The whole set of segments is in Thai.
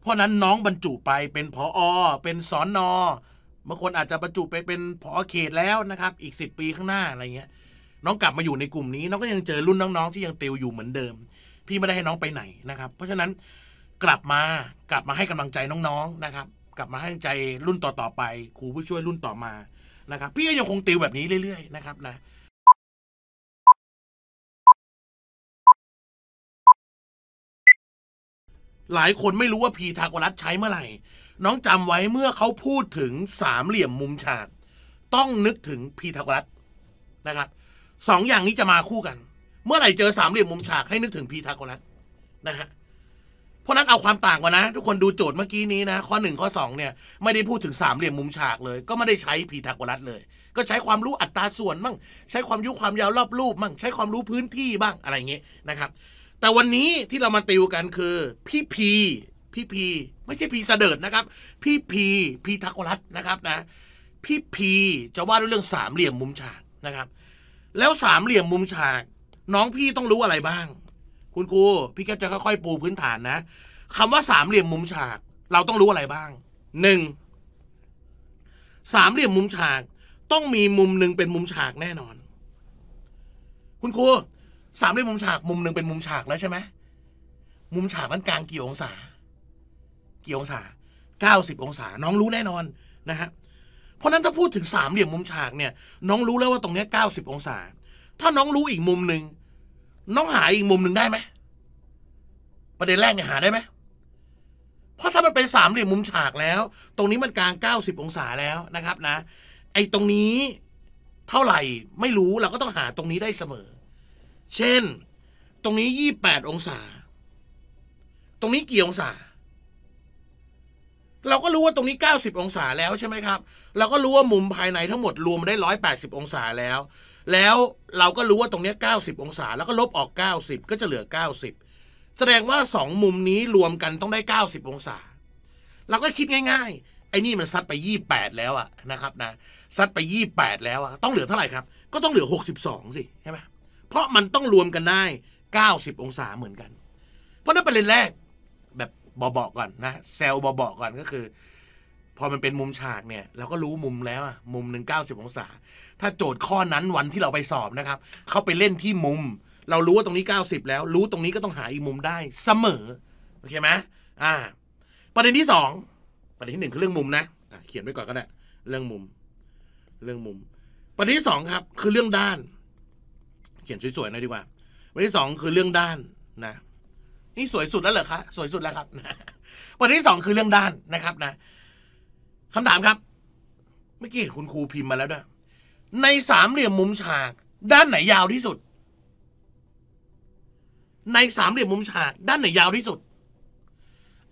เพราะนั้นน้องบรรจุไปเป็นพออเป็นสอนนอบางคนอาจจะบรรจุไปเป็นพอเขตแล้วนะครับ อีกิบปีข้างหน้าอะไรเงี้ย น้องกลับมาอยู่ในกลุ่มนี้น้องก็ยังเจอรุ่นน้องๆที่ยังติวอยู่เหมือนเดิม พี่ไม่ได้ให้น้องไปไหนนะครับ เพราะฉะนั้นกลับมากลับมาให้กำลังใจน้องๆนะครับ กลับมาให้กำลังใจรุ่นต่อๆไปครูผู้ช่วยรุ่นต่อมา นะครับ พี่ก็ยังคงติวแบบนี้เรื่อยๆ นะครับนะหลายคนไม่รู้ว่าพีทาโกรัสใช้เมื่อไหร่น้องจำไว้เมื่อเขาพูดถึงสามเหลี่ยมมุมฉาก ต้องนึกถึงพีทาโกรัสนะครับสองอย่างนี้จะมาคู่กัน เมื่อไหร่เจอสามเหลี่ยมมุมฉากให้นึกถึงพีทาโกรัสนะฮะเพราะนั้นเอาความต่างกันนะ ทุกคนดูโจทย์เมื่อกี้นี้นะข้อหนึ่งข้อสองเนี่ย ไม่ได้พูดถึงสามเหลี่ยมมุมฉากเลยก็ไม่ได้ใช้พีทาโกรัสเลย ก็ใช้ความรู้อัตราส่วนบ้างใช้ความยุความยาวรอบรูปบ้างใช้ความรู้พื้นที่บ้างอะไรเงี้ยนะครับแต่วันนี้ที่เรามาติวกันคือ พี่พีพี่พีไม่ใช่พีเสดิร์ดนะครับ พี่พีพีทักรัตนะครับนะ พี่พีจะว่าด้วยเรื่องสามเหลี่ยมมุมฉากนะครับ แล้วสามเหลี่ยมมุมฉาก น้องพี่ต้องรู้อะไรบ้าง คุณครูพี่แกจะค่อยๆปูพื้นฐานนะคำว่าสามเหลี่ยมมุมฉากเราต้องรู้อะไรบ้างหนึ่งสามเหลี่ยมมุมฉากต้องมีมุมหนึ่งเป็นมุมฉากแน่นอน คุณครูสามเหลี่ยมมุมฉากมุมหนึ่งเป็นมุมฉากแล้วใช่ไหมมุมฉากมันกลางกี่องศากี่องศาเก้าสิบองศา น้องรู้แน่นอนนะฮะเพราะนั้นถ้าพูดถึงสามเหลี่ยมมุมฉากเนี่ยน้องรู้แล้วว่าตรงนี้เก้าสิบองศา ถ้าน้องรู้อีกมุมหนึ่งน้องหาอีกมุมหนึ่งได้ไหมประเด็นแรกเนี่ยหาได้ไหมเพราะถ้ามันเป็นสามเหลี่ยมมุมฉากแล้ว ตรงนี้มันกลางิบองศาแล้วนะครับนะ ไอ้ตรงนี้เท่าไหร่ไม่รู้เราก็ต้องหาตรงนี้ได้เสมอเช่น ตรงนี้ยี่แปดองศา ตรงนี้กี่องศา เราก็รู้ว่าตรงนี้เก้าสิบองศาแล้วใช่ไหมครับเราก็รู้ว่ามุมภายในทั้งหมดรวมได้ร้อยแปดสิบองศาแล้ว แล้วเราก็รู้ว่าตรงนี้เก้าสิบองศา แล้วก็ลบออกเก้าสิบก็จะเหลือเก้าสิบแสดงว่าสองมุมนี้รวมกันต้องได้เก้าสิบองศา เราก็คิดง่ายๆไอ้นี่มันซัดไปยี่แปดแล้วอะนะครับนะซัดไปยี่แปดแล้วอะต้องเหลือเท่าไหร่ครับก็ต้องเหลือองสิใช่ไหมเพราะมันต้องรวมกันได้ 90 องศาเหมือนกัน เพราะนั้นประเด็นแรก แบบบออกก่อนนะเซลบอบอกก่อนก็คือ พอมันเป็นมุมฉากเนี่ยเราก็รู้มุมแล้วอะมุมหนึ่งเก้าสิบองศา ถ้าโจทย์ข้อนั้นวันที่เราไปสอบนะครับ เขาไปเล่นที่มุม เรารู้ว่าตรงนี้ 90 แล้ว รู้ตรงนี้ก็ต้องหาอีกมุมได้เสมอ โอเคไหมอ่า ประเด็นที่สอง ประเด็นที่หนึ่งคือเรื่องมุมนะะเขียนไว้ก่อนก็ได้ เรื่องมุม เรื่องมุม ประเด็นที่สองครับคือเรื่องด้านขียนสวยๆหน่อยดีกว่า วันที่สองคือเรื่องด้านนะ นี่สวยสุดแล้วเหรอคะ สวยสุดแล้วครับประเด็นที่สองคือเรื่องด้านนะครับนะคำถามครับ เมื่อกี้เห็นคุณครูพิมพ์มาแล้วด้วย ในสามเหลี่ยมมุมฉาก ด้านไหนยาวที่สุด ในสามเหลี่ยมมุมฉาก ด้านไหนยาวที่สุด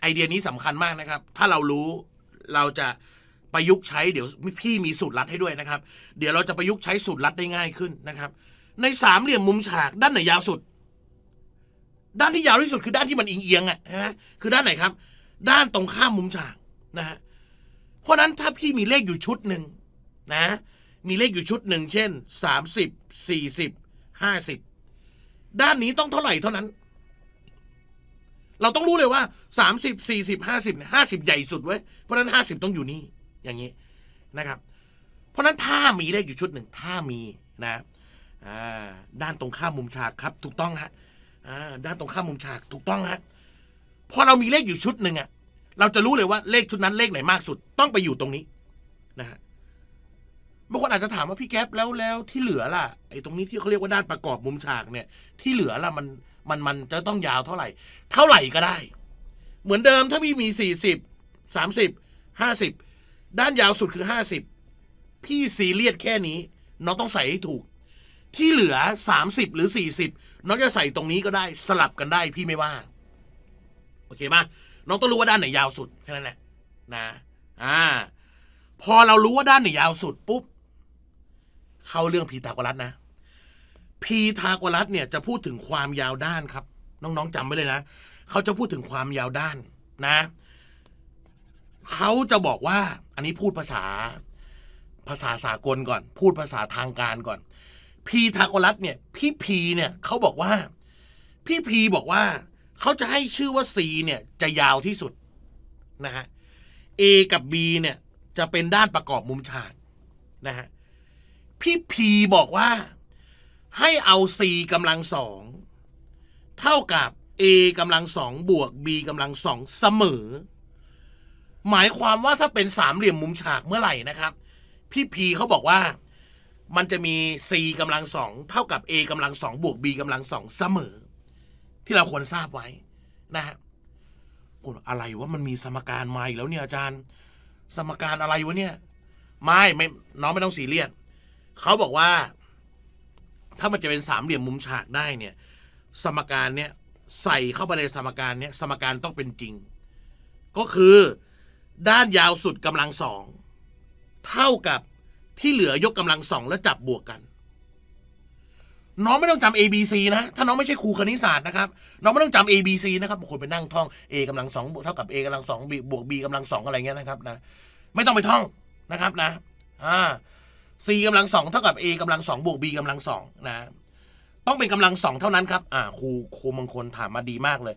ไอเดียนี้สำคัญมากนะครับ ถ้าเรารู้เราจะประยุกต์ใช้ เดี๋ยวพี่มีสูตรลัดให้ด้วยนะครับ เดี๋ยวเราจะประยุกต์ใช้สูตรลัดได้ง่ายขึ้นนะครับในสามเหลี่ยมมุมฉากด้านไหนยาวสุด ด้านที่ยาวที่สุดคือด้านที่มันเอียงๆอ่ะฮะคือด้านไหนครับ ด้านตรงข้ามมุมฉากนะฮะเพราะนั้นถ้าพี่มีเลขอยู่ชุดหนึ่งนะ มีเลขอยู่ชุดหนึ่งเช่นสามสิบสี่สิบห้าสิบด้านนี้ต้องเท่าไหร่เท่านั้น เราต้องรู้เลยว่าสามสิบสี่สิบห้าสิบห้าสิบใหญ่สุดไว้เพราะนั้นห้าสิบต้องอยู่นี่อย่างนี้นะครับ เพราะนั้นถ้ามีเลขอยู่ชุดหนึ่งถ้ามีนะด้านตรงข้ามมุมฉากครับ ถูกต้องฮะด้านตรงข้ามมุมฉากถูกต้องฮะ พอเรามีเลขอยู่ชุดหนึ่งอะเราจะรู้เลยว่าเลขชุดนั้นเลขไหนมากสุดต้องไปอยู่ตรงนี้นะฮะบางคนอาจจะถามว่าพี่แก๊ปแล้วแล้วที่เหลือล่ะไอ้ตรงนี้ที่เขาเรียกว่าด้านประกอบมุมฉากเนี่ย ที่เหลือล่ะมันมันมันจะต้องยาวเท่าไหร่เท่าไหร่ก็ได้ เหมือนเดิมถ้าพี่มีสี่สิบสามสิบห้าสิบด้านยาวสุดคือห้าสิบพี่ซีเรียสแค่นี้น้องต้องใส่ให้ถูกที่เหลือ30หรือ40น้องจะใส่ตรงนี้ก็ได้สลับกันได้พี่ไม่ว่าโอเคปะน้องต้องรู้ว่าด้านไหนยาวสุดแค่นั้นแหละ นะอ่าพอเรารู้ว่าด้านไหนยาวสุดปุ๊บเข้าเรื่องพีทาโกรัสนะ พีทาโกรัสเนี่ยจะพูดถึงความยาวด้านครับ น้องๆจำไว้เลยนะ เขาจะพูดถึงความยาวด้านนะเขาจะบอกว่าอันนี้พูดภาษาภาษาสากลก่อน พูดภาษาทางการก่อนพีทาโกรัสเนี่ยพี่พีเนี่ยเขาบอกว่า พี่พีบอกว่าเขาจะให้ชื่อว่า C เนี่ย จะยาวที่สุดนะฮะ A กับ B เนี่ยจะเป็นด้านประกอบมุมฉากนะฮะพี่พีบอกว่าให้เอา C กำลังสองเท่ากับ A กำลังสองบวก B กำลังสองเสมอ หมายความว่าถ้าเป็นสามเหลี่ยมมุมฉากเมื่อไหร่นะครับ พี่พีเขาบอกว่ามันจะมี c กำลังสองเท่ากับ a กำลังสองบวก b กำลังสองเสมอ ที่เราควรทราบไว้นะฮะกูอะไรว่ามันมีสมการมาอีกแล้วเนี่ยอาจารย์สมการอะไรวะเนี่ยไม่ไม่น้องไม่ต้องสีเรียนเขาบอกว่า ถ้ามันจะเป็นสามเหลี่ยมมุมฉากได้เนี่ยสมการเนี่ยใส่เข้าไปในสมการเนี่ยสมการต้องเป็นจริง ก็คือด้านยาวสุดกำลังสองเท่ากับที่เหลือยกกำลังสองแล้วจับบวกกัน น้องไม่ต้องจำ A B C นะถ้าน้องไม่ใช่ครูคณิตศาสตร์นะครับ น้องไม่ต้องจำ A B C นะครับบางคนไปนั่งท่อง A กำลังสองบวกเท่ากับ A กำลังสองบบวก B กำลังสองอะไรเงี้ยนะครับนะไม่ต้องไปท่องนะครับนะอ่า C กำลังสองเท่ากับ A กำลังสองบวก B กำลังสองนะต้องเป็นกำลังสองเท่านั้นครับอ่าครูครูบางคนถามมาดีมากเลย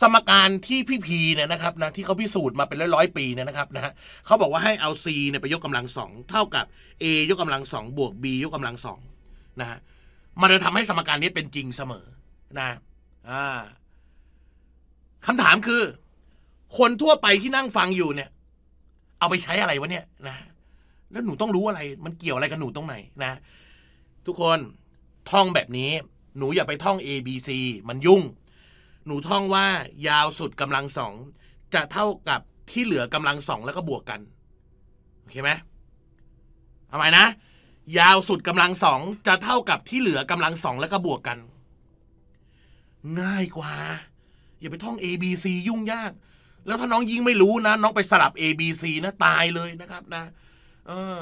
สมการที่พี่พีเนี่ยนะครับนะ ที่เขาพิสูจน์มาเป็นร้อยๆปีเนี่ยนะครับ นะฮะเขาบอกว่าให้เอา c เนี่ยไปยกกำลังสองเท่ากับ a ยกกำลังสองบวก b ยกกำลังสองนะฮะมันจะทำให้สมการนี้เป็นจริงเสมอนะ อ่าคำถามคือ คนทั่วไปที่นั่งฟังอยู่เนี่ย เอาไปใช้อะไรวะเนี่ยนะแล้วหนูต้องรู้อะไร มันเกี่ยวอะไรกับหนูตรงไหนนะ ทุกคนท่องแบบนี้ หนูอย่าไปท่อง a b c มันยุ่งหนูท่องว่ายาวสุดกำลังสอง จะเท่ากับที่เหลือกำลังสองแล้วก็บวกกัน โอเคไหมทำไมนะ ยาวสุดกำลังสอง จะเท่ากับที่เหลือกำลังสองแล้วก็บวกกัน ง่ายกว่า อย่าไปท่อง A B C ยุ่งยาก แล้วถ้าน้องยิ่งไม่รู้นะ น้องไปสลับ A B C นะตายเลยนะครับ นะ เออ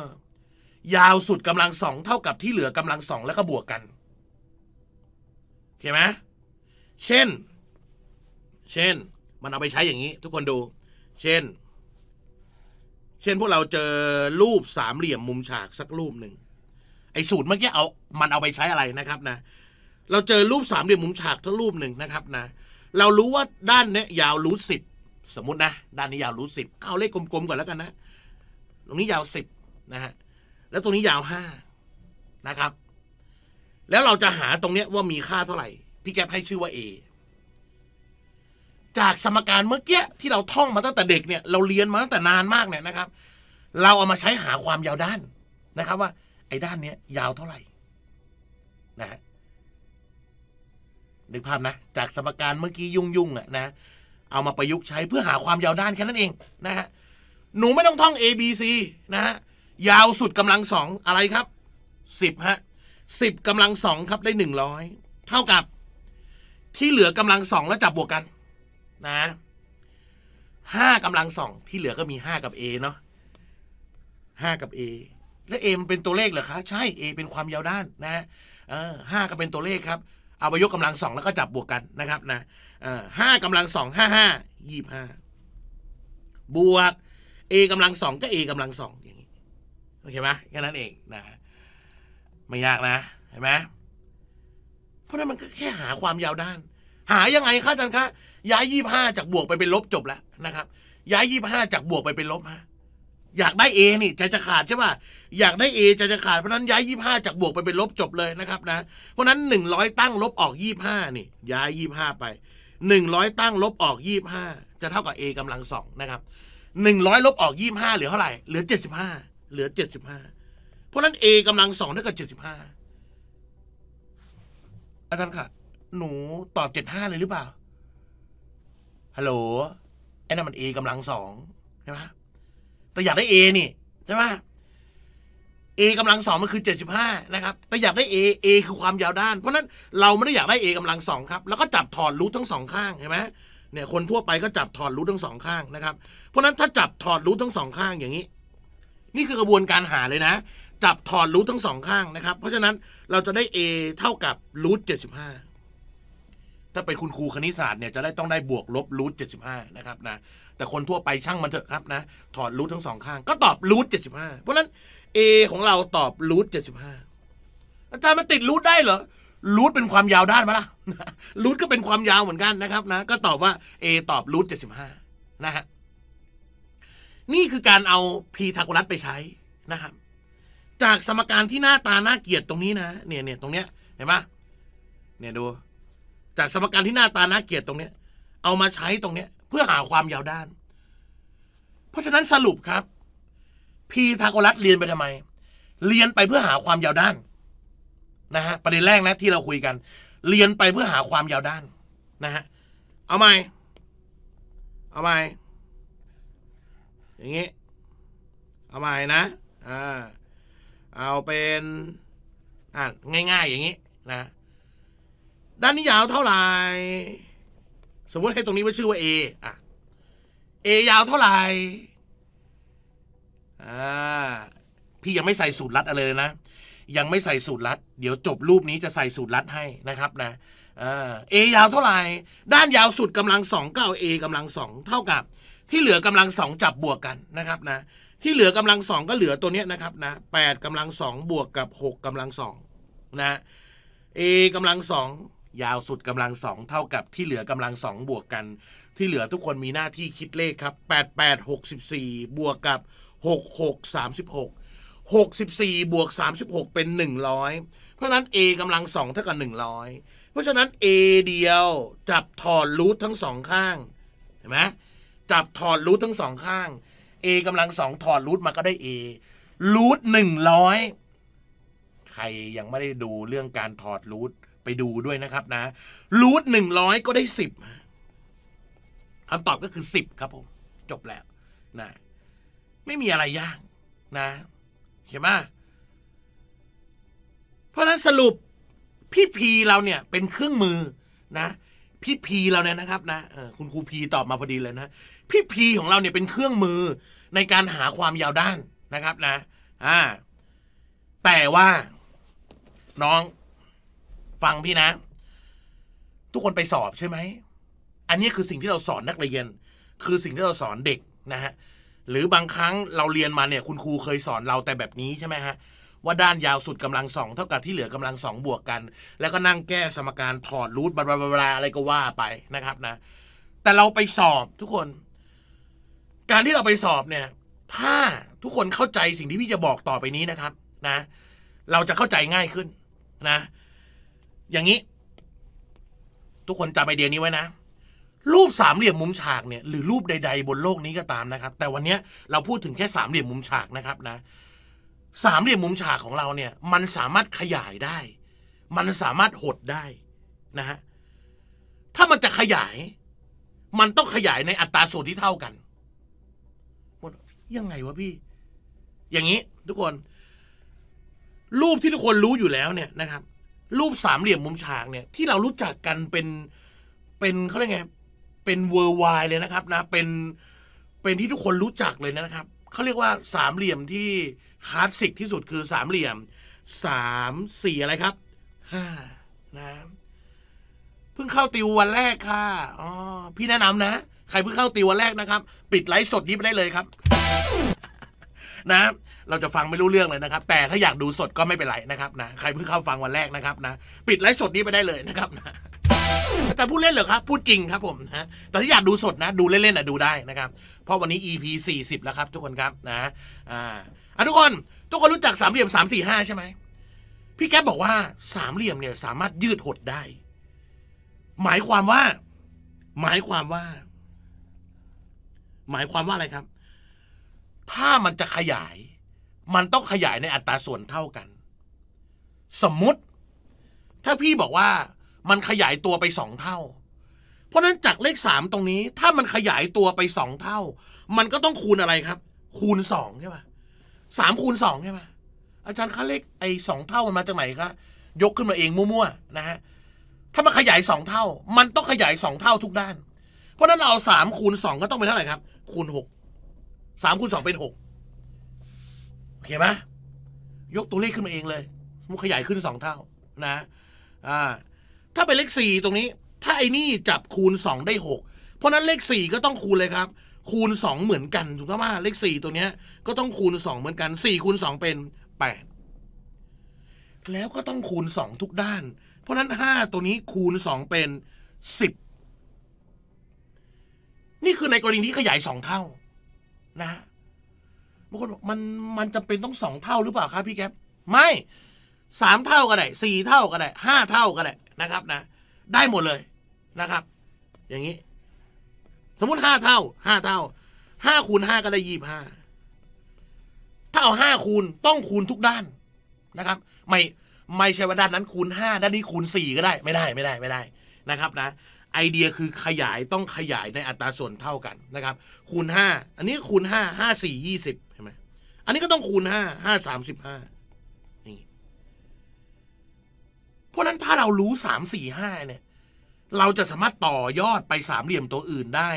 ยาวสุดกำลังสอง เท่ากับที่เหลือกำลังสองแล้วก็บวกกันโอเคไหมเช่นเช่น มันเอาไปใช้อย่างนี้ ทุกคนดู เช่น เช่นพวกเราเจอรูปสามเหลี่ยมมุมฉากสักรูปหนึ่งไอ้สูตรเมื่อกี้เอามันเอาไปใช้อะไรนะครับนะเรา เจอรูปสามเหลี่ยม มุมฉากทั้งรูปหนึ่งนะครับนะเรารู้ว่าด้านเนี้ยยาวรูทสิบสมมตินะด้านนี้ยาวรูทสิบเอาเลขกลมๆก่อนแล้วกันนะ ตรงนี้ยาวสิบนะฮะแล้วตรงนี้ยาวห้านะครับ แล้วเราจะหาตรงเนี้ยว่ามีค่าเท่าไหร่ พี่แกให้ชื่อว่า a จากสมการเมื่อกี้ที่เราท่องมาตั้งแต่เด็กเนี่ยเราเรียนมาตั้งแต่นานมากเนี่ยนะครับ เราเอามาใช้หาความยาวด้านนะครับ ว่า ไอ้ด้านเนี้ยยาวเท่าไหร่นะฮะนึกภาพนะ จากสมการเมื่อกี้ยุ่งยุ่งอะนะเอามาประยุกต์ใช้เพื่อหาความยาวด้านแค่นั้นเองนะฮะหนูไม่ต้องท่อง A B C นะฮะยาวสุดกำลังสองอะไรครับสิบฮะสิบกำลังสองครับได้หนึ่งร้อยเท่ากับที่เหลือกำลังสองแล้วจับบวกกันนะห้ากำลังสองที่เหลือก็มีห้ากับ A เนาะห้ากับ A แลว A มันเป็นตัวเลขเหรอคะใช่ A เป็นความยาวด้านนะฮะห้าก็เป็นตัวเลขครับ เอาไปยกกำลังสองแล้วก็จับบวกกันนะครับนะห้ากำลังสองห้าห้ายี่ห้าบวก A กำลังสองก็ A กำลังสองอย่างนี้โอเคไหมแค่นั้นเองนะไม่ยากนะเห็นไหมเพราะนั้นมันก็แค่หาความยาวด้าน หายังไงคะอาจารย์คะย้ายยี่ห้าจากบวกไปเป็นลบจบแล้วนะครับ ย้ายยี่ห้าจากบวกไปเป็นลบฮะอยากได้ A นี่ใจจะขาดใช่ป่ะอยากได้ A ใจจะขาดเพราะนั้นย้ายยี่ห้าจากบวกไปเป็นลบจบเลยนะครับนะเพราะนั้นหนึ่งร้อยตั้งลบออกยี่ห้านี่ย้ายยี่ห้าไปหนึ่งร้อยตั้งลบออกยี่ห้าจะเท่ากับ A กำลังสองนะครับหนึ่งร้อยลบออกยี่ห้าเหลือเท่าไหร่เหลือเจ็ดสิบห้าเหลือเจ็ดสิบห้าเพราะนั้น A กำลังสองเท่ากับเจ็ดสิบห้าอาจารย์ค่ะ หนูตอบเจ็ดห้าเลยหรือเปล่าฮัลโหลไอ้นั่นมันเอกำลังสองใช่ไหม แต่อยากได้เอนี่ใช่ไหมเอกำลังสองมันคือเจ็ดสิบห้านะครับ แต่อยากได้เอเอคือความยาวด้าน เพราะนั้นเราไม่ได้อยากได้เอกำลังสองครับ แล้วก็จับถอดรูททั้งสองข้างเห็นไหมเนี่ยคนทั่วไป ก็จับถอดรูททั้งสองข้างนะครับ เพราะนั้นถ้าจับถอดรูททั้งสองข้างอย่างนี้ นี่คือกระบวนการหาเลยนะ จับถอดรูททั้งสองข้างนะครับ เพราะฉะนั้นเราจะได้ a เท่ากับรูทเจ็ดสิบห้าถ้าเป็นคุณครูคณิตศาสตร์เนี่ยจะได้ต้องได้บวกลบรูทเจ็ดสิบห้านะครับนะแต่คนทั่วไปช่างมันเถอะครับนะ ถอดรูททั้งสองข้างก็ตอบรูทเจ็ดสิบห้าเพราะนั้น A ของเราตอบรูทเจ็ดสิบห้าอาจารย์มันติดรูทได้เหรอรูทเป็นความยาวด้านมาล่ะรูทก็เป็นความยาวเหมือนกันนะครับนะ ก็ตอบว่า A ตอบรูทเจ็ดสิบห้านะฮะนี่คือการเอาพีทาโกรัสไปใช้นะครับจากสมการที่หน้าตาหน้าเกียดตรงนี้นะ เนี่ยเนี่ยตรงเนี้ยเห็นไหมเนี่ยดูจากสมการที่หน้าตาน่าเกลียดตรงเนี้ย เอามาใช้ตรงเนี้ย เพื่อหาความยาวด้าน เพราะฉะนั้นสรุปครับ พีทาโกรัสเรียนไปทำไม เรียนไปเพื่อหาความยาวด้าน นะฮะประเด็นแรกนะ ที่เราคุยกัน เรียนไปเพื่อหาความยาวด้าน นะฮะเอาไหมเอาไหมอย่างงี้เอาไหมนะอ่าเอาเป็น อ่าง่าย ๆ อย่างงี้นะด้านนี้ยาวเท่าไหร่สมมติให้ตรงนี้ว่าชื่อว่า A อ่ะ A ยาวเท่าไหร่อ่า พี่ยังไม่ใส่สูตรลัดอะไรเลยนะ ยังไม่ใส่สูตรลัด เดี๋ยวจบรูปนี้จะใส่สูตรลัดให้นะครับนะเอยาวเท่าไหร่ด้านยาวสุดกำลังสองก็เอาเอกำลังสองเท่ากับ ที่เหลือกำลังสองจับบวกกันนะครับนะ ที่เหลือกำลังสองก็เหลือตัวเนี้ยนะครับนะแปดกำลังสองบวกกับหกกำลังสองนะเอกำลังสองยาวสุดกำลังสองเท่ากับที่เหลือกำลังสองบวกกัน ที่เหลือทุกคนมีหน้าที่คิดเลขครับ 8864บวกกับ6636 64บวก36 เป็น 100 เพราะนั้น a กำลังสองเท่ากับ 100 เพราะฉะนั้น a เดียวจับถอดรูททั้งสองข้างเห็นไหมจับถอดรูททั้งสองข้าง a กำลังสองถอดรูทมาก็ได้ a รูทหนึ่งร้อยใครยังไม่ได้ดูเรื่องการถอดรูทไปดูด้วยนะครับนะ รูทหนึ่งร้อยก็ได้สิบคำตอบก็คือสิบครับผม จบแล้วนะ ไม่มีอะไรยากนะเข้ามาเพราะนั้นสรุปพี่พีเราเนี่ย เป็นเครื่องมือนะพี่พีเราเนี่ยนะครับ นะคุณครูพีตอบมาพอดีเลยนะพี่พีของเราเนี่ย เป็นเครื่องมือ ในการหาความยาวด้านนะครับนะอ่าแต่ว่าน้องฟังพี่นะ ทุกคนไปสอบใช่ไหม อันนี้คือสิ่งที่เราสอนนักเรียน คือสิ่งที่เราสอนเด็กนะฮะ หรือบางครั้งเราเรียนมาเนี่ย คุณครูเคยสอนเราแต่แบบนี้ใช่ไหมฮะ ว่าด้านยาวสุดกำลังสอง เท่ากับที่เหลือกำลังสองบวกกัน แล้วก็นั่งแก้สมการถอดรูทบลาบลาอะไรก็ว่าไปนะครับ นะ แต่เราไปสอบ ทุกคน การที่เราไปสอบเนี่ย ถ้าทุกคนเข้าใจสิ่งที่พี่จะบอกต่อไปนี้นะครับ นะ เราจะเข้าใจง่ายขึ้น นะอย่างนี้ ทุกคนจำไอเดียนี้ไว้นะ รูปสามเหลี่ยมมุมฉากเนี่ยหรือรูปใดๆบนโลกนี้ก็ตามนะครับ แต่วันนี้เราพูดถึงแค่สามเหลี่ยมมุมฉากนะครับนะ สามเหลี่ยมมุมฉากของเราเนี่ย มันสามารถขยายได้ มันสามารถหดได้นะฮะถ้ามันจะขยาย มันต้องขยายในอัตราส่วนที่เท่ากันยังไงวะพี่ อย่างนี้ทุกคน รูปที่ทุกคนรู้อยู่แล้วเนี่ยนะครับรูปสามเหลี่ยมมุมฉากเนี่ยที่เรารู้จักกันเป็น เป็นเขาเรียกไงเป็นเวอร์ไวเลยนะครับ นะ เป็น เป็นที่ทุกคนรู้จักเลยนะครับเขาเรียกว่าสามเหลี่ยมที่คลาสสิกที่สุดคือสามเหลี่ยมสามสี่อะไรครับห้านะเพิ่งเข้าติววันแรกค่ะอ๋อพี่แนะนำนะ ใครเพิ่งเข้าติววันแรกนะครับ ปิดไลฟ์สดนี้ไปได้เลยครับ นะเราจะฟังไม่รู้เรื่องเลยนะครับ แต่ถ้าอยากดูสดก็ไม่เป็นไรนะครับนะใครเพิ่งเข้าฟังวันแรกนะครับ นะ ปิดไลฟ์สดนี้ไปได้เลยนะครับนะแต่พูดเล่นเหรอครับ พูดจริงครับผมนะแต่ถ้าอยากดูสดนะ ดูเล่นๆนะดูได้นะครับ เพราะวันนี้ EP 40แล้วครับ ทุกคนครับ นะ อ่าอ่ะทุกคนทุกคนรู้จักสามเหลี่ยมสามสี่ห้าใช่ไหม พี่แก๊บบอกว่า สามเหลี่ยมเนี่ย สามารถยืดหดได้ หมายความว่า หมายความว่า หมายความว่าอะไรครับ ถ้ามันจะขยายมันต้องขยายในอัตราส่วนเท่ากัน สมมุติ ถ้าพี่บอกว่ามันขยายตัวไปสองเท่า เพราะนั้นจากเลขสามตรงนี้ถ้ามันขยายตัวไปสองเท่า มันก็ต้องคูณอะไรครับ คูณสองใช่ปะสามคูณสองใช่ปะอาจารย์คะเลขไอ้สองเท่ามันมาจากไหนคะยกขึ้นมาเองมั่วๆนะฮะถ้ามันขยายสองเท่า มันต้องขยายสองเท่าทุกด้านเพราะนั้นเราสามคูณสองก็ต้องเป็นเท่าไหร่ครับ คูณหกสามคูณสองเป็นหกโอเคไหมยกตัวเลขขึ้นมาเองเลยมันขยายขึ้นสองเท่านะ อ่า ถ้าเป็นเลขสี่ตรงนี้ ถ้าไอ้นี่จับคูณสองได้หกเพราะนั้นเลขสี่ก็ต้องคูณเลยครับ คูณสองเหมือนกันถูกต้องไหมเลขสี่ตัวเนี้ย ก็ต้องคูณสองเหมือนกันสี่คูณสองเป็นแปดแล้วก็ต้องคูณสองทุกด้าน เพราะนั้นห้าตัวนี้คูณสองเป็นสิบนี่คือในกรณีที่ขยายสองเท่า นะบางคนบอกมันมันจะเป็นต้องสองเท่าหรือเปล่าครับพี่แก๊ปไม่สามเท่าก็ได้สี่เท่าก็ได้ห้าเท่าก็ได้นะครับนะ ได้หมดเลยนะครับ อย่างนี้ สมมุติห้าเท่าห้าเท่าห้าคูณห้าก็ได้ยี่บห้าถ้าเอาห้าคูณต้องคูณทุกด้านนะครับ ไม่ไม่ใช่ว่าด้านนั้น คูณห้าด้านนี้คูณสี่ก็ได้ไม่ได้ ไม่ได้ไม่ได้นะครับนะ ไอเดียคือขยายต้องขยายในอัตราส่วนเท่ากันนะครับ คูณห้าอันนี้คูณหห้้าาสี่ยี่สิบอันนี้ก็ต้องคูณห้าห้าสามสิบห้านี่เพราะนั้นถ้าเรารู้สามสี่ห้าเนี่ย เราจะสามารถต่อยอดไปสามเหลี่ยมตัวอื่นได้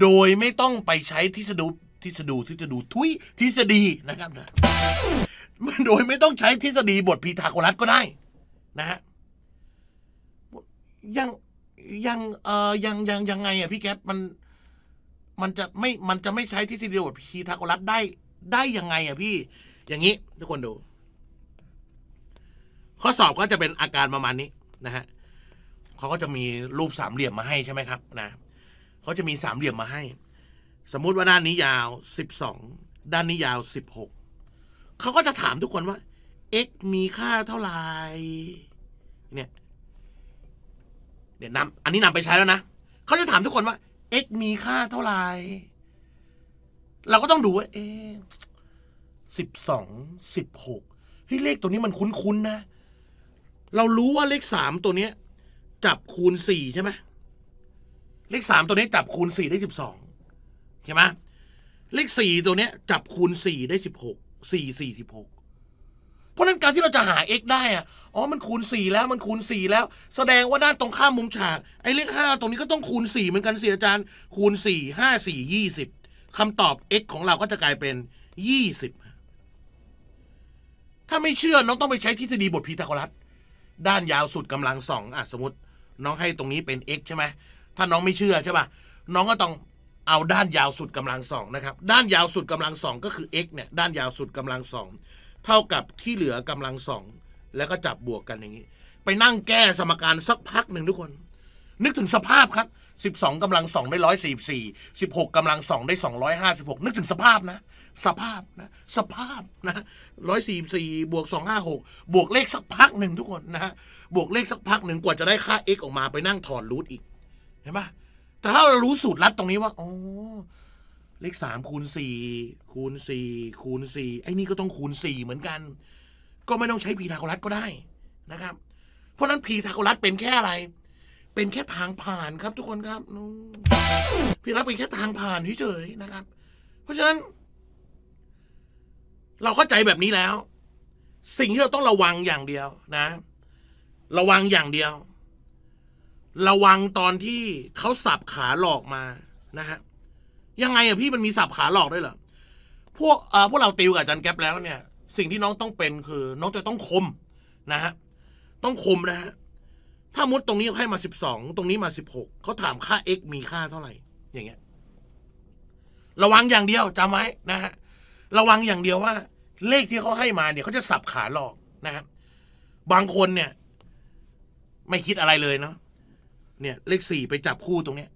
โดยไม่ต้องไปใช้ทฤษฎีทฤษฎีทฤษฎีทุยทฤษฎีนะครับนะโดยไม่ต้องใช้ทฤษฎีบทพีทาโกรัสก็ได้ นะฮะยังยังเอ่อยังยังยังไงอ่ะพี่แก๊ปมัน มันจะไม่มันจะไม่ใช้ทฤษฎีบทพีทาโกรัสได้ได้ยังไงอะพี่ อย่างนี้ ทุกคนดู ข้อสอบก็จะเป็นอาการประมาณนี้ นะฮะเขาก็จะมีรูปสามเหลี่ยมมาให้ใช่ไหมครับ นะเขาจะมีสามเหลี่ยมมาให้ สมมุติว่าด้านนี้ยาวสิบสอง ด้านนี้ยาวสิบหก เขาก็จะถามทุกคนว่า x มีค่าเท่าไหร่ เนี่ย เดี๋ยวนำอันนี้นำไปใช้แล้วนะ เขาจะถามทุกคนว่า x มีค่าเท่าไหร่เราก็ต้องดูว่าเอ๊สิบสองสิบหกเฮ้ยเลขตัวนี้มันคุ้นๆนะ เรารู้ว่าเลขสามตัวเนี้ยจับคูณสี่ใช่ไหมเลขสามตัวนี้จับคูณสี่ได้สิบสองใช่ไหม เลขสี่ตัวเนี้ย จับคูณสี่ได้สิบหกสี่สี่สิบหกเพราะนั้นการที่เราจะหา x ได้อะอ๋อ มันคูณสี่แล้ว มันคูณสี่แล้ว แสดงว่าด้านตรงข้ามมุมฉาก ไอ้เลขห้าตรงนี้ก็ต้องคูณสี่เหมือนกันสิอาจารย์ คูณสี่ห้าสี่ยี่สิบคำตอบ x ของเราก็จะกลายเป็นยี่สิบถ้าไม่เชื่อน้องต้องไปใช้ทฤษฎีบทพีทาโกรัส ด้านยาวสุดกำลังสองอ่ะสมมติ น้องให้ตรงนี้เป็น x ใช่ไหมถ้าน้องไม่เชื่อใช่ป่ะ น้องก็ต้องเอาด้านยาวสุดกำลังสองนะครับ ด้านยาวสุดกำลังสองก็คือ x เนี่ย ด้านยาวสุดกำลังสอง เท่ากับที่เหลือกำลังสอง แล้วก็จับบวกกันอย่างนี้ ไปนั่งแก้สมการสักพักหนึ่งทุกคน นึกถึงสภาพครับ12กำลังสองได้ร้อยสี่สี่สิบหกกำลังสองได้สองร้อยห้าสิบหกนึกถึงสภาพนะ สภาพนะสภาพนะร้อยสี่สี่บวกสองห้าหกบวกเลขสักพักหนึ่งทุกคนนะบวกเลขสักพักหนึ่งกว่าจะได้ค่า x ออกมาไปนั่งถอดรูทอีก เห็นไหมแต่ถ้าเรารู้สูตรลัดตรงนี้ว่า อ๋อ เลขสามคูณสี่คูณสี่คูณสี่ไอ้นี่ก็ต้องคูณสี่เหมือนกัน ก็ไม่ต้องใช้พีทาโกรัสก็ได้นะครับ เพราะนั้นพีทาโกรัสเป็นแค่อะไรเป็นแค่ทางผ่านครับ ทุกคนครับพี่รับเป็นแค่ทางผ่านเฉยๆนะครับ เพราะฉะนั้น เราเข้าใจแบบนี้แล้ว สิ่งที่เราต้องระวังอย่างเดียว นะ ระวังอย่างเดียว ระวังตอนที่เขาสับขาหลอกมานะฮะยังไงอะพี่มันมีสับขาหลอกด้วยเหรอพวกเอ่อพวกเราติวกับจันแก๊ปแล้วเนี่ยสิ่งที่น้องต้องเป็นคือน้องจะต้องคมนะฮะต้องคมนะฮะถ้ามุดตรงนี้ให้มาสิบสองตรงนี้มาสิบหกเขาถามค่า x มีค่าเท่าไหร่ อย่างเงี้ย ระวังอย่างเดียวจำไว้นะฮะระวังอย่างเดียวว่า เลขที่เขาให้มาเนี่ยเขาจะสับขาหลอกนะฮะบางคนเนี่ย ไม่คิดอะไรเลยเนาะเนี่ยเลขสี่ไปจับคู่ตรงเนี้ย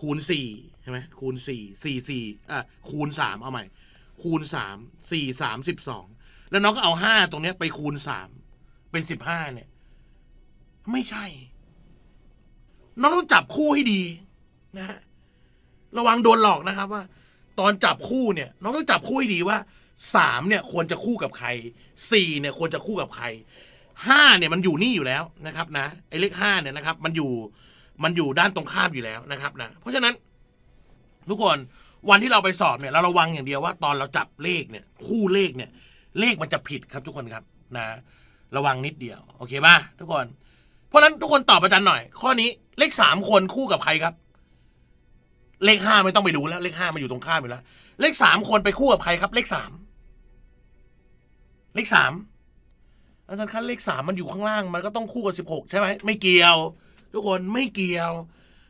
คูณสี่ใช่ไหมคูณสี่สี่สี่อ่ะคูณสามเอาใหม่ คูณสามสี่สามสิบสองแล้วน้องก็เอาห้าตรงเนี้ยไปคูณสามเป็นสิบห้าเนี่ยไม่ใช่ น้องต้องจับคู่ให้ดีนะ ระวังโดนหลอกนะครับ ว่า ตอนจับคู่เนี่ย น้องต้องจับคู่ให้ดีว่าสามเนี่ยควรจะคู่กับใคร สี่เนี่ย ควรจะคู่กับใคร ห้าเนี่ย มันอยู่นี่อยู่แล้วนะครับ นะไอ้เลขห้าเนี่ยนะครับ มันอยู่มันอยู่ด้านตรงข้ามอยู่แล้วนะครับนะ เพราะฉะนั้น ทุกคนวันที่เราไปสอบเนี่ยเราระวังอย่างเดียวว่าตอนเราจับเลขเนี่ย คู่เลขเนี่ย เลขมันจะผิดครับ ทุกคนครับ นะระวังนิดเดียวโอเคป่ะทุกคนเพราะนั้นทุกคนตอบอาจารย์หน่อย ข้อนี้ เลขสามคนคู่กับใครครับ เลขห้าไม่ต้องไปดูแล้ว เลขห้ามาอยู่ตรงข้ามอยู่แล้วเลขสามคนไปคู่กับใครครับ เลขสามเลขสามอาจารย์คะเลขสามมันอยู่ข้างล่างมันก็ต้องคู่กับสิบหกใช่ไหมไม่เกี่ยว ทุกคนไม่เกี่ยว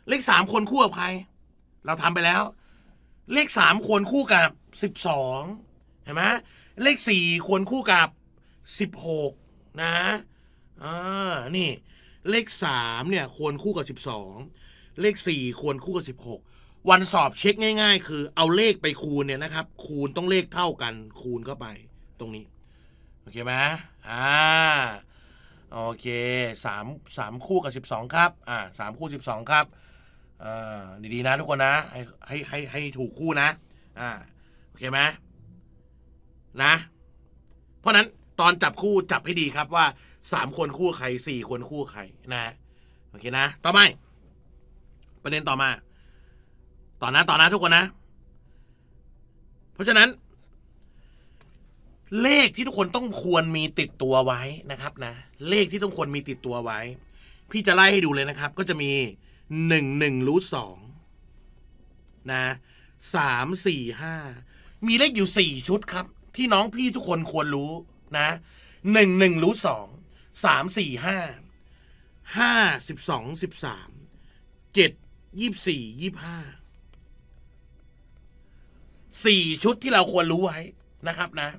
เลขสามคนคู่กับใคร เราทำไปแล้ว เลขสามควรคู่กับสิบสองเห็นไหมเลขสี่ควรคู่กับสิบหกนะอ่านี่เลขสามเนี่ยควรคู่กับสิบสองเลขสี่ควรคู่กับสิบหกวันสอบเช็คง่ายๆ คือเอาเลขไปคูณเนี่ยนะครับ คูณต้องเลขเท่ากัน คูณเข้าไปตรงนี้ โอเคไหมอ่าโอเคสามสามคู่กับสิบสองครับอ่าสามคู่สิบสองครับอ่าดีๆนะทุกคนนะให้ให้ให้ให้ถูกคู่นะอ่าโอเคไหมนะ เพราะนั้นตอนจับคู่จับให้ดีครับว่าสามคนคู่ใครสี่คนคู่ใครนะโอเคนะต่อไปประเด็นต่อมา ต่อนะต่อนะทุกคนนะ เพราะฉะนั้น เลขที่ทุกคนต้องควรมีติดตัวไว้นะครับนะเลขที่ต้องควรมีติดตัวไว้ พี่จะไล่ให้ดูเลยนะครับ ก็จะมีหนึ่งหนึ่งรูทสองนะสามสี่ห้ามีเลขอยู่สี่ชุดครับ ที่น้องพี่ทุกคนควรรู้นะหนึ่งหนึ่งรู้สองสามสี่ห้าห้าสิบสองสิบสามเจ็ดยี่สี่ยี่ห้าสี่ชุดที่เราควรรู้ไว้นะครับ นะ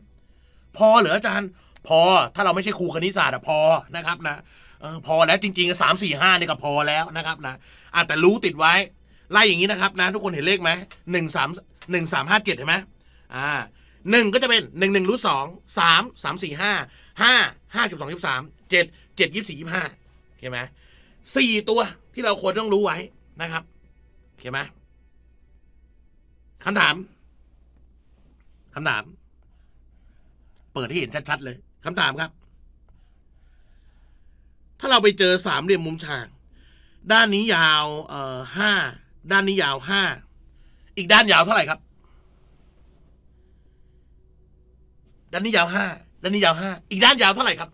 พอเหรออาจารย์พอถ้าเราไม่ใช่ครูคณิตศาสตร์อะพอนะครับ นะออพอแล้วจริงๆสามสี่ห้านี่ก็พอแล้วนะครับนะอาจแต่รู้ติดไว้ ไล่อย่างนี้นะครับนะทุกคนเห็นเลขไหมหนึ่งสามหนึ่งสามห้าเจ็ดเห็นไหมอ่าหนึ่งก็จะเป็นหนึ่งหนึ่งรูทสองสามสามสี่ห้าห้าห้าสิบสองยี่สามเจ็ดเจ็ดยี่สี่ยี่ห้าเข้าไหมสี่ตัวที่เราควรต้องรู้ไว้นะครับเข้าไหมคำถามคำถาม เปิดให้เห็นชัดๆเลยคำถามครับ ถ้าเราไปเจอสามเหลี่ยมมุมฉากด้านนี้ยาวเอ่อห้าด้านนี้ยาวห้าอีกด้านยาวเท่าไหร่ครับด้านนี้ยาวห้าด้านนี้ยาวห้า อีกด้านยาวเท่าไหร่ครับ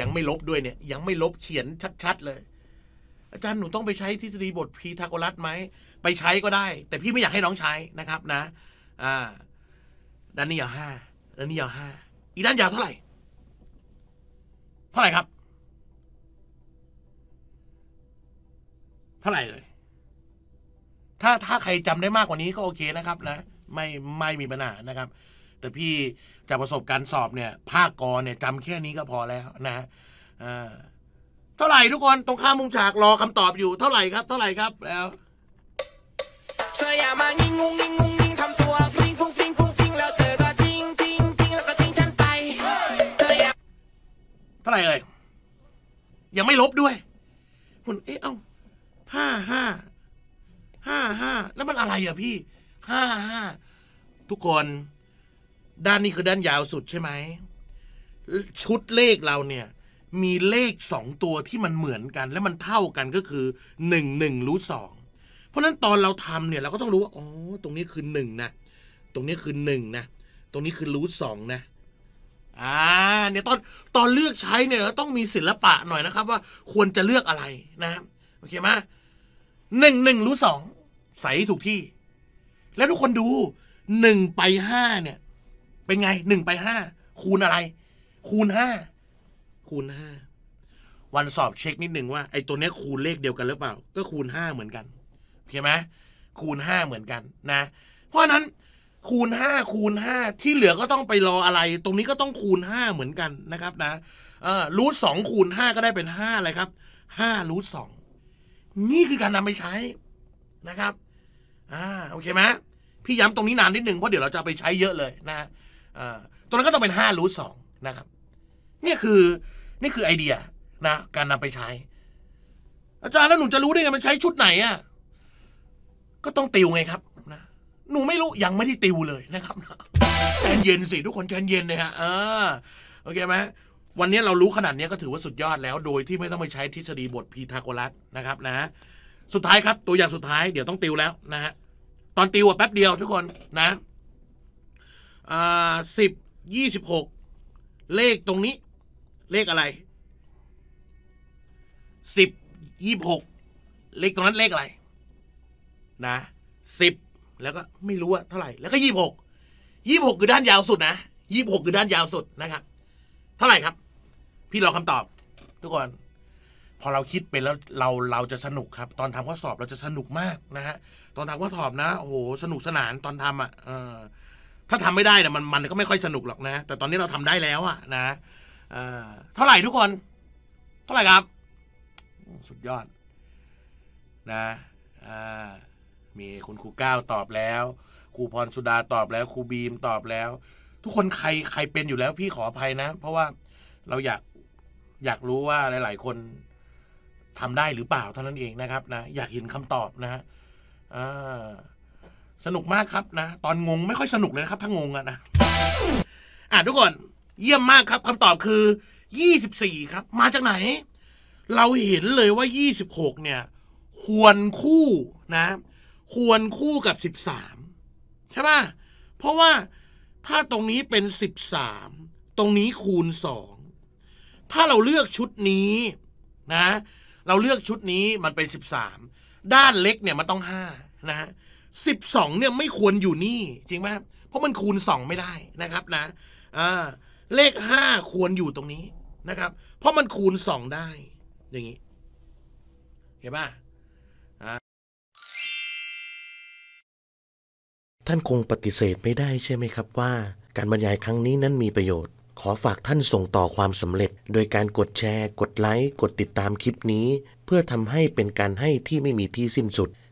ยังไม่ลบด้วยเนี่ย ยังไม่ลบเขียนชัดๆเลย อาจารย์หนูต้องไปใช้ทฤษฎีบทพีทาโกรัสไหม ไปใช้ก็ได้ แต่พี่ไม่อยากให้น้องใช้นะครับ นะ อ่า ด้านนี้ยาวห้าด้านนี้ยาวห้า อีกด้านยาวเท่าไหร่ เท่าไหร่ครับ เท่าไหร่เลย ถ้าถ้าใครจำได้มากกว่านี้ก็โอเคนะครับ นะ ไม่ไม่มีปัญหานะครับแต่พี่จากประสบการณ์สอบเนี่ยภาคกอเนี่ยจำแค่นี้ก็พอแล้วนะเท่าไหร่ทุกคนตรงข้ามมุมฉากรอคำตอบอยู่ เท่าไหร่ครับ เท่าไหร่ครับ แล้วเธออย่ามางิงงงิงงงิงทำตัวฟิงฟุ้งฟิงฟุ้งฟิงแล้วเธอก็ทิ้งทิ้งทิ้งแล้วก็ทิ้งฉันไป่าเท่าไหร่เอ่ยยังไม่ลบด้วย คุณเอ๊ะเอ้าห้าห้าห้าห้าแล้วมันอะไรอ่ะพี่ห้าห้าทุกคนด้านนี้คือด้านยาวสุดใช่ไหม ชุดเลขเราเนี่ย มีเลขสองตัวที่มันเหมือนกัน และมันเท่ากันก็คือหนึ่งหนึ่งรูทสอง เพราะนั้นตอนเราทำเนี่ยเราก็ต้องรู้ว่าอ๋อตรงนี้คือหนึ่งนะ ตรงนี้คือหนึ่งนะ ตรงนี้คือรูทสองนะ อ่าเนี่ยตอนตอนเลือกใช้เนี่ยต้องมีศิลปะหน่อยนะครับ ว่าควรจะเลือกอะไรนะโอเคไหมหนึ่งหนึ่งรูทสองใส่ถูกที่ แล้วทุกคนดูหนึ่งไปห้าเนี่ยเป็นไงหนึ่งไปห้าคูณอะไร คูณห้าคูณห้าวันสอบเช็คนิดหนึ่งว่าไอ้ตัวเนี้ยคูณเลขเดียวกันหรือเปล่า ก็คูณห้าเหมือนกันโอเคไหมคูณห้าเหมือนกันนะ เพราะนั้น คูณห้าคูณห้าที่เหลือก็ต้องไปรออะไร ตรงนี้ก็ต้องคูณห้าเหมือนกันนะครับ นะรูทสองคูณห้าก็ได้เป็นห้าเลยครับห้ารูทสองนี่คือการนำไปใช้นะครับอ่าโอเคไหมพี่ย้ำตรงนี้นานนิดหนึ่งเพราะเดี๋ยวเราจะไปใช้เยอะเลยนะตัวนั้นก็ต้องเป็น5รูทสองนะครับนี่คือนี่คือไอเดียนะ การนำไปใช้ อาจารย์แล้วหนูจะรู้ได้ไงมันใช้ชุดไหนอ่ะก็ต้องติวไงครับ นะหนูไม่รู้ยังไม่ได้ติวเลยนะครับใจเย็นสิทุกคนใจเย็นเลยฮะ เออโอเคไหมวันนี้เรารู้ขนาดนี้ก็ถือว่าสุดยอดแล้ว โดยที่ไม่ต้องไปใช้ทฤษฎีบทพีทาโกรัสนะครับ นะ สุดท้ายครับตัวอย่างสุดท้ายเดี๋ยวต้องติวแล้วนะฮะตอนติวอะแป๊บเดียวทุกคนนะอ่าสิบยี่สิบหกเลขตรงนี้ เลขอะไรสิบยี่หกเลขตรงนั้นเลขอะไรนะสิบแล้วก็ไม่รู้ว่าเท่าไหร่ แล้วก็ยี่หกยี่หกคือด้านยาวสุดนะยี่หกคือด้านยาวสุดนะครับเท่าไหร่ครับ พี่รอคำตอบ ทุกคนพอเราคิดเป็นแล้วเราเราจะสนุกครับ ตอนทำข้อสอบเราจะสนุกมากนะฮะ ตอนทำข้อสอบนะโอ้โหสนุกสนานตอนทำอ่ะถ้าทำไม่ได้เนี่ยมันมันก็ไม่ค่อยสนุกหรอกนะ แต่ตอนนี้เราทำได้แล้วอะนะเท่าไหร่ทุกคน เท่าไหร่ครับ สุดยอดนะมีคุณครูก้าวตอบแล้วครูพรสุดาตอบแล้วครูบีมตอบแล้ว ทุกคนใครใครเป็นอยู่แล้วพี่ขออภัยนะเพราะว่าเราอยากอยากรู้ว่า หลายๆ คนทำได้หรือเปล่า เท่านั้นเองนะครับนะ อยากเห็นคำตอบนะฮะอ่าสนุกมากครับนะตอนงงไม่ค่อยสนุกเลยนะครับ ถ้างงอะนะอ่ะทุกคนเยี่ยมมากครับคำตอบคือยี่สสิบี่ครับมาจากไหน เราเห็นเลยว่ายี่สิบหกเนี่ย ควรคู่นะ ควรคู่กับสสิบามใช่ป่ะเพราะว่าถ้าตรงนี้เป็นสสิบามตรงนี้คูณสองถ้าเราเลือกชุดนี้นะ เราเลือกชุดนี้มันเป็นสสิบามด้านเล็กเนี่ยมันต้องานะฮะสสิบองเนี่ยไม่ควรอยู่นี่จริงไหมเพราะมันคูณสองไม่ได้นะครับนะเลขห้าควรอยู่ตรงนี้นะครับ เพราะมันคูณสองได้ อย่างนี้ เห็นป่ะท่านคงปฏิเสธไม่ได้ใช่ไหมครับว่า การบรรยายครั้งนี้นั้นมีประโยชน์ ขอฝากท่านส่งต่อความสำเร็จ โดยการกดแชร์ กดไลค์กดติดตามคลิปนี้ เพื่อทำให้เป็นการให้ที่ไม่มีที่สิ้นสุด